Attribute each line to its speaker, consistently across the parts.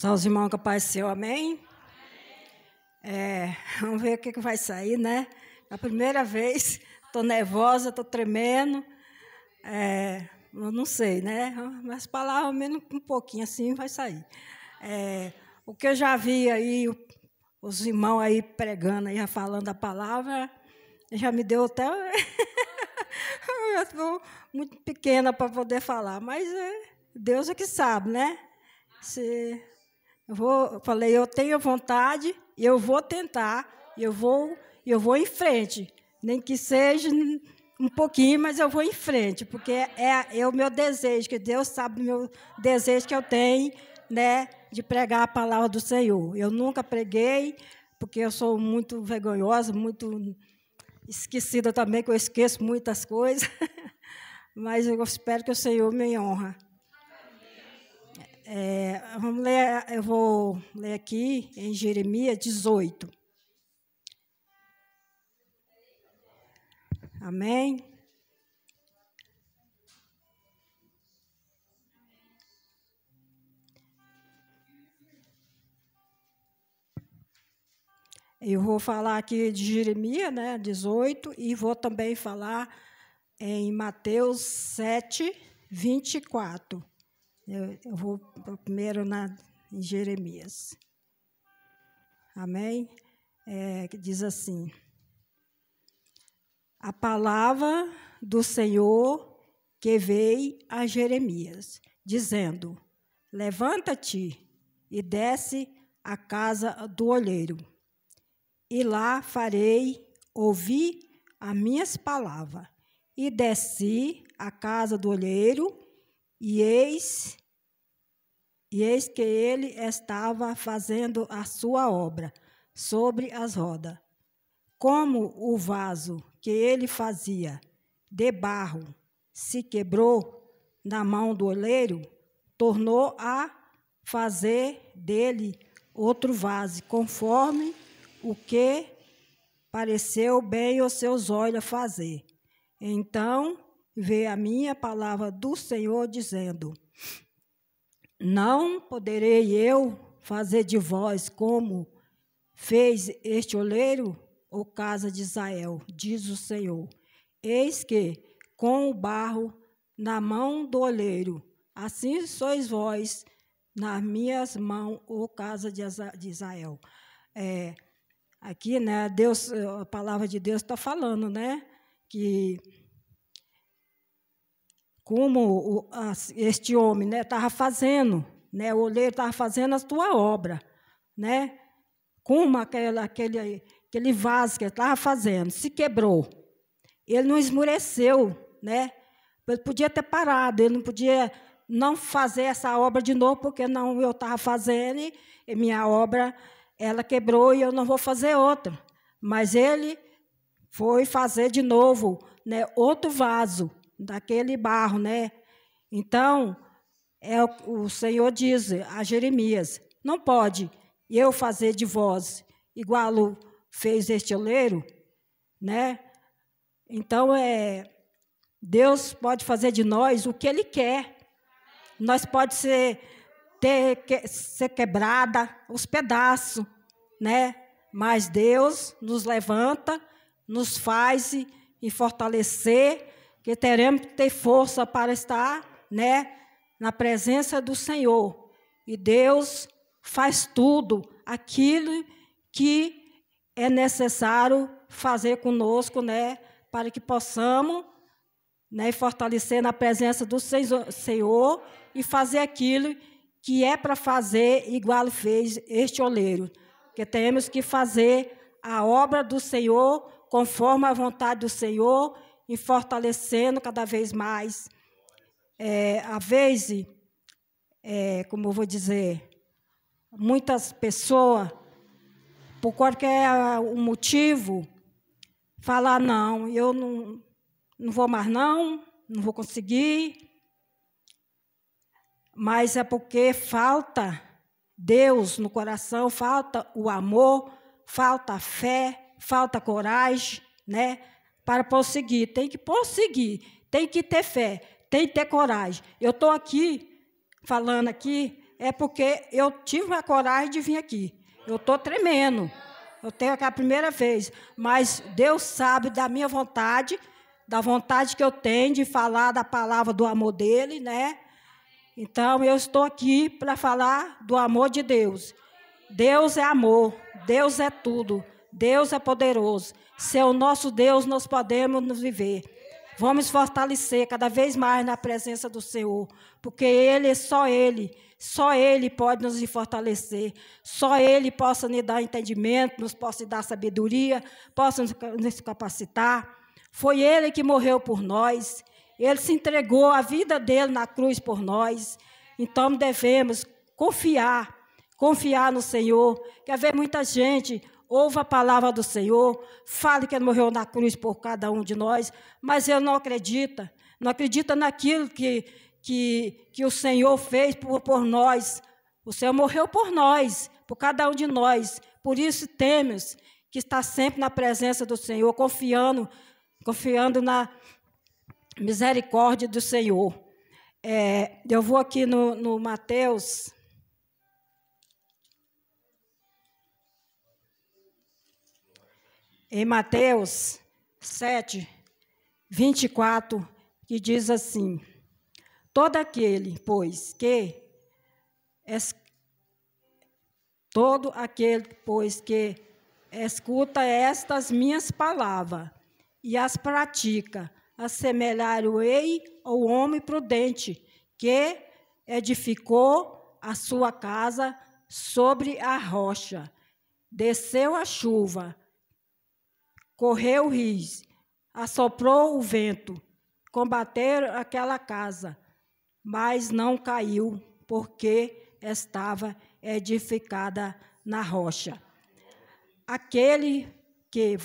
Speaker 1: Só os irmãos que apareceu, amém? É, vamos ver o que, vai sair, né? É a primeira vez, estou nervosa, estou tremendo. É, não sei, né? Mas palavra menos um pouquinho assim vai sair. É, o que eu já vi aí, os irmãos aí pregando, aí, já falando a palavra, já me deu até. eu estou muito pequena para poder falar, mas é, Deus é que sabe, né? Se eu vou, falei, eu tenho vontade, eu vou tentar, eu vou, eu vou em frente, nem que seja um pouquinho, mas eu vou em frente, porque é, é o meu desejo, que Deus sabe o meu desejo que eu tenho, né, de pregar a palavra do Senhor. Eu nunca preguei, porque eu sou muito vergonhosa, muito esquecida também, que eu esqueço muitas coisas. Mas eu espero que o Senhor me honra. É, vamos ler, eu vou ler aqui em Jeremias 18. Amém? Eu vou falar aqui de Jeremias, né, 18, e vou também falar em Mateus 7, 24. Eu, eu vou primeiro na, em Jeremias. Amém? É, que diz assim: A palavra do Senhor que veio a Jeremias, dizendo: Levanta-te e desce à casa do olheiro, e lá farei ouvir as minhas palavras. E desci à casa do olheiro e eis, e eis que ele estava fazendo a sua obra sobre as rodas, como o vaso que ele fazia de barro se quebrou na mão do oleiro, tornou a fazer dele outro vaso, conforme o que pareceu bem aos seus olhos fazer. Então vê a minha palavra do Senhor dizendo: Não poderei eu fazer de vós como fez este oleiro, ou casa de Israel, diz o Senhor. Eis que, com o barro na mão do oleiro, assim sois vós nas minhas mãos, o casa de Israel. É, aqui, né, Deus, a palavra de Deus está falando, né, que como este homem né, estava fazendo, né, o oleiro estava fazendo a sua obra, né, como aquele, aquele, aquele vaso que ele estava fazendo, se quebrou. Ele não esmureceu, né? Ele podia ter parado, ele não podia não fazer essa obra de novo, porque não eu estava fazendo e minha obra ela quebrou e eu não vou fazer outra. Mas ele foi fazer de novo, né, outro vaso daquele barro, né? Então, é o, o Senhor diz a Jeremias: não pode eu fazer de vós igual fez este oleiro, né? Então é Deus pode fazer de nós o que Ele quer. Nós pode ser ter que, ser quebrada os pedaços, né? Mas Deus nos levanta, nos faz e fortalecer que teremos que ter força para estar, né, na presença do Senhor. E Deus faz tudo aquilo que é necessário fazer conosco, né, para que possamos né, fortalecer na presença do Senhor e fazer aquilo que é para fazer, igual fez este oleiro. Que temos que fazer a obra do Senhor conforme a vontade do Senhor e fortalecendo cada vez mais. É, a vez, é, como eu vou dizer, muitas pessoas, por qualquer é motivo, falar não, eu não, não vou mais não, não vou conseguir. Mas é porque falta Deus no coração, falta o amor, falta a fé, falta coragem, né? para prosseguir, tem que prosseguir, tem que ter fé, tem que ter coragem. Eu estou aqui, falando aqui, é porque eu tive a coragem de vir aqui. Eu estou tremendo. Eu tenho aqui a primeira vez. Mas Deus sabe da minha vontade, da vontade que eu tenho de falar da palavra do amor dele, né? Então eu estou aqui para falar do amor de Deus. Deus é amor, Deus é tudo. Deus é poderoso. Se é o nosso Deus, nós podemos nos viver. Vamos fortalecer cada vez mais na presença do Senhor, porque Ele, é só Ele, só Ele pode nos fortalecer, só Ele possa nos dar entendimento, nos possa dar sabedoria, possa nos capacitar. Foi Ele que morreu por nós, Ele se entregou a vida dele na cruz por nós. Então devemos confiar, confiar no Senhor. Quer ver muita gente ouva a palavra do Senhor, fale que ele morreu na cruz por cada um de nós, mas ele não acredita, não acredita naquilo que, que, que o Senhor fez por, por nós. O Senhor morreu por nós, por cada um de nós. Por isso temos que estar sempre na presença do Senhor, confiando, confiando na misericórdia do Senhor. É, eu vou aqui no, no Mateus em Mateus 7, 24, que diz assim: Todo aquele, pois, que es, todo aquele, pois, que escuta estas minhas palavras e as pratica, assemelhar-o-ei ao homem prudente que edificou a sua casa sobre a rocha. Desceu a chuva, Correu o riz, assoprou o vento, combateram aquela casa, mas não caiu, porque estava edificada na rocha. Aquele que,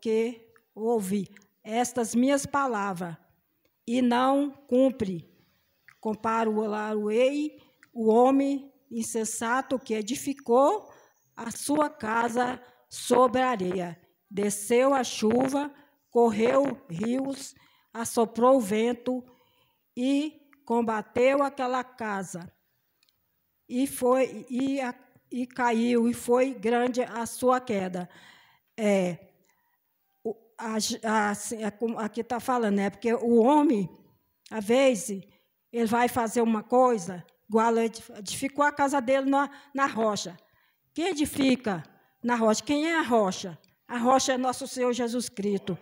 Speaker 1: que ouve estas minhas palavras e não cumpre, comparo-ei o homem insensato que edificou a sua casa sobre a areia. Desceu a chuva, correu rios, assoprou o vento e combateu aquela casa. E foi e, e caiu e foi grande a sua queda. É, a, a, assim, é aqui está falando, né? Porque o homem, às vezes, ele vai fazer uma coisa, igual edificou a casa dele na, na rocha. Quem edifica na rocha? Quem é a rocha? A rocha é nosso Senhor Jesus Cristo,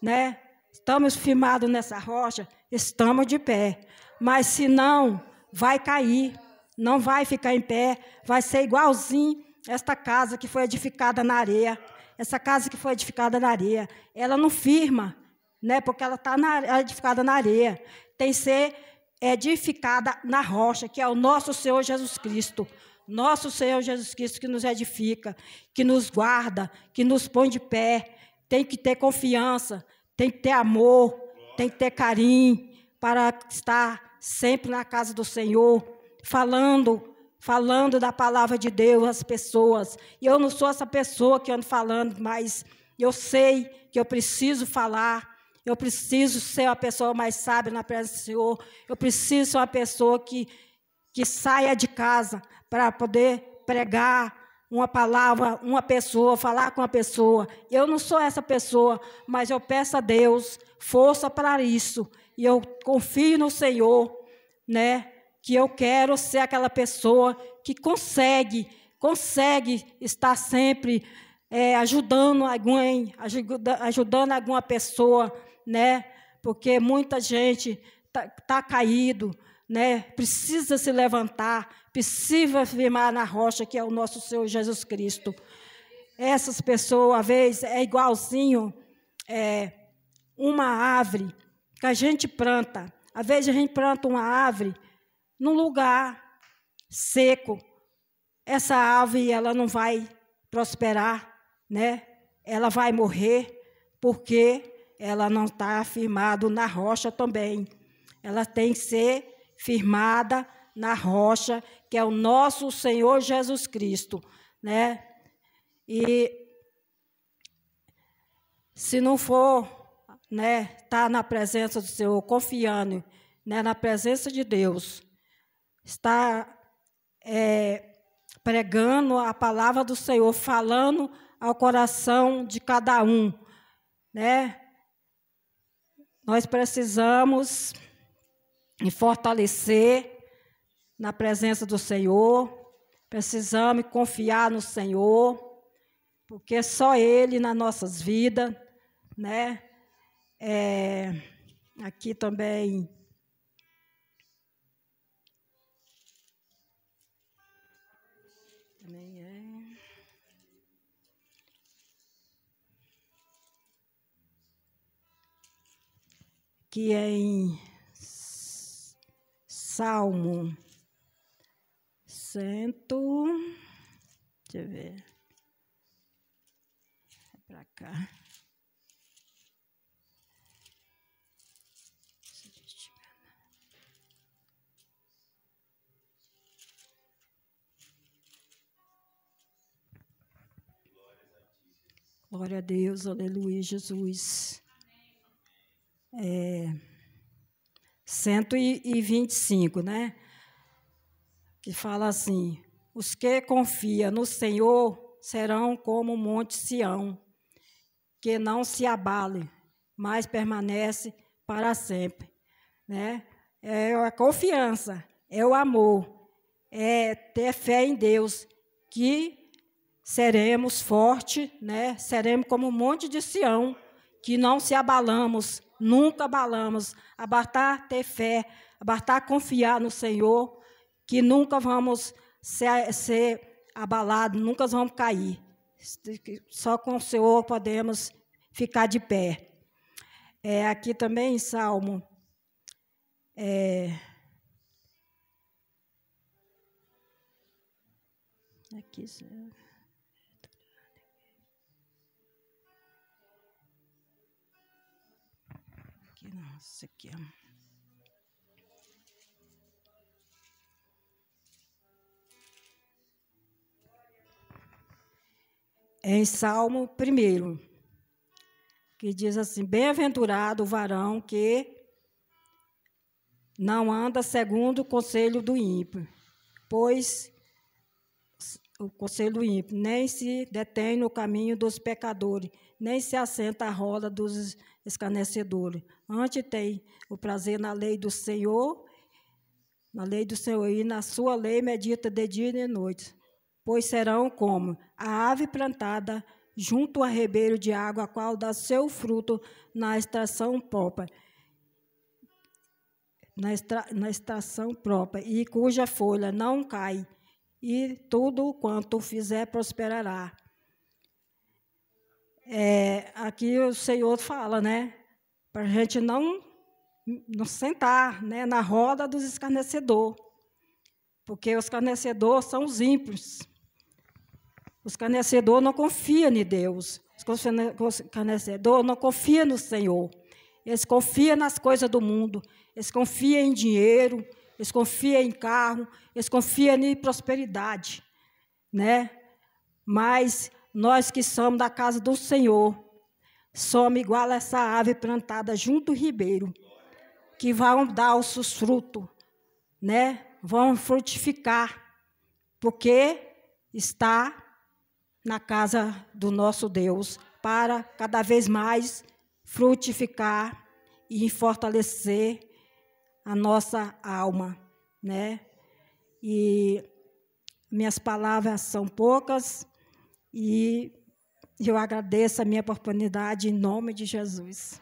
Speaker 1: né? Estamos firmados nessa rocha, estamos de pé. Mas se não, vai cair, não vai ficar em pé, vai ser igualzinho esta casa que foi edificada na areia. Essa casa que foi edificada na areia, ela não firma, né? Porque ela está é edificada na areia. Tem que ser edificada na rocha, que é o nosso Senhor Jesus Cristo nosso Senhor Jesus Cristo que nos edifica, que nos guarda, que nos põe de pé. Tem que ter confiança, tem que ter amor, tem que ter carinho para estar sempre na casa do Senhor, falando, falando da palavra de Deus às pessoas. E eu não sou essa pessoa que ando falando, mas eu sei que eu preciso falar. Eu preciso ser uma pessoa mais sábia na presença do Senhor. Eu preciso ser uma pessoa que que saia de casa para poder pregar uma palavra, uma pessoa, falar com a pessoa. Eu não sou essa pessoa, mas eu peço a Deus força para isso. E eu confio no Senhor, né? Que eu quero ser aquela pessoa que consegue, consegue estar sempre é, ajudando alguém, ajuda, ajudando alguma pessoa, né? Porque muita gente está tá caído, né, precisa se levantar, precisa firmar na rocha que é o nosso Senhor Jesus Cristo. Essas pessoas, às vezes, é igualzinho é, uma árvore que a gente planta. Às vezes a gente planta uma árvore num lugar seco. Essa árvore ela não vai prosperar, né? Ela vai morrer porque ela não está afirmada na rocha também. Ela tem que ser firmada na rocha, que é o nosso Senhor Jesus Cristo, né? E se não for, né, estar tá na presença do Senhor, confiando, né, na presença de Deus, estar é, pregando a palavra do Senhor, falando ao coração de cada um, né? Nós precisamos e fortalecer na presença do Senhor. Precisamos confiar no Senhor, porque só Ele nas nossas vidas, né? É, aqui também. É. Que é em Salmo cento. Deixa eu ver. É para cá. Glória a Deus, aleluia, Jesus. É. 125, né? Que fala assim: Os que confiam no Senhor serão como o monte Sião, que não se abale, mas permanece para sempre, né? É a confiança, é o amor, é ter fé em Deus que seremos forte, né? Seremos como o monte de Sião, que não se abalamos, nunca abalamos. Abartar ter fé, abartar confiar no Senhor, que nunca vamos ser, ser abalados, nunca vamos cair. Só com o Senhor podemos ficar de pé. É, aqui também em Salmo. É, aqui, Senhor. nossa, aqui, ó. É em Salmo 1, que diz assim: Bem-aventurado o varão que não anda segundo o conselho do ímpio, pois o conselho do ímpio, nem se detém no caminho dos pecadores, nem se assenta à roda dos escarnecedores. Antes tem o prazer na lei do Senhor, na lei do Senhor, e na sua lei medita de dia e de noite. Pois serão como a ave plantada junto a ribeiro de água, a qual dá seu fruto na estação própria. Na, extra, na estação própria, e cuja folha não cai, e tudo quanto fizer prosperará. É, aqui o Senhor fala, né? Para a gente não, não sentar né, na roda dos escarnecedores. Porque os escarnecedores são os ímpios. Os escarnecedores não confiam em Deus. Os escarnecedores não confiam no Senhor. Eles confiam nas coisas do mundo. Eles confiam em dinheiro. Eles confiam em carro. Eles confiam em prosperidade. Né? Mas nós que somos da casa do Senhor, somos igual a essa ave plantada junto ao ribeiro, que vão dar os seus frutos, né? vão frutificar, porque está na casa do nosso Deus, para cada vez mais frutificar e fortalecer a nossa alma, né? E minhas palavras são poucas, e eu agradeço a minha oportunidade em nome de Jesus.